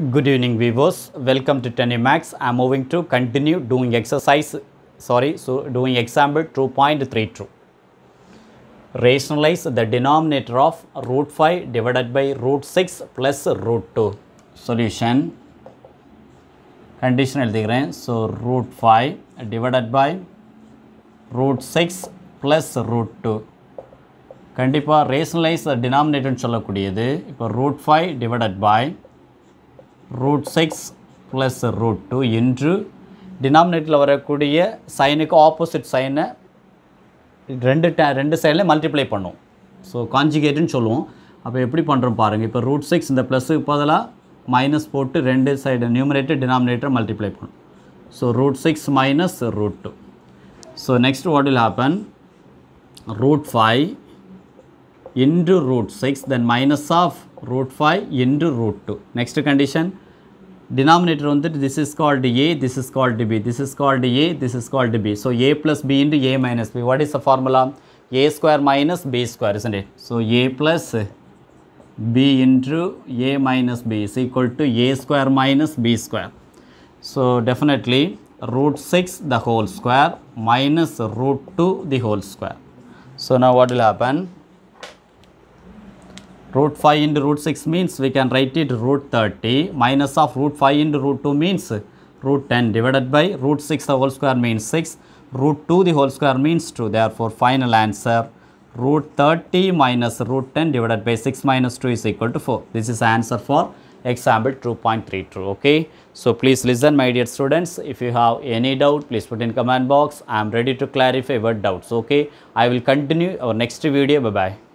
Good evening viewers, welcome to max I am moving to continue doing exercise, sorry, so doing example 2.32. Rationalize the denominator of root 5 divided by root 6 plus root 2. Solution, conditional degree, so root 5 divided by root 6 plus root 2. கண்டிப்பாக rationalise denominator சொல்லக்கூடியது இப்போ root five divided by root six plus root two இன்று டினாமினேட்டில் வரக்கூடிய சைனுக்கு opposite சைனை ரெண்டு ட ரெண்டு சைடில் மல்டிப்ளை பண்ணும் ஸோ காஞ்சிகேட்டுன்னு சொல்லுவோம் அப்போ எப்படி பண்ணுறோம் பாருங்கள் இப்போ ரூட் சிக்ஸ் இந்த ப்ளஸ்ஸுக்கு பதிலாக மைனஸ் போட்டு ரெண்டு சைடு நியூமரேட்டர் டினாமினேட்டர் மல்டிப்ளை பண்ணும் so root six minus root two so next what will happen root five into root six then minus of root five into root two next condition denominator வந்துட்டு this is called a this is called b this is called a this is called b so a plus b into a minus b what is the formula a square minus b square isn't it so a plus b into a minus b is equal to a square minus b square so definitely root 6 the whole square minus root 2 the whole square so now what will happen root 5 into root 6 means we can write it root 30 minus of root 5 into root 2 means root 10 divided by root 6 the whole square means 6 root 2 the whole square means 2 therefore final answer root 30 minus root 10 divided by 6 minus 2 is equal to 4 this is answer for example 2.32 okay so please listen my dear students if you have any doubt please put in comment box i am ready to clarify your doubts okay i will continue our next video bye bye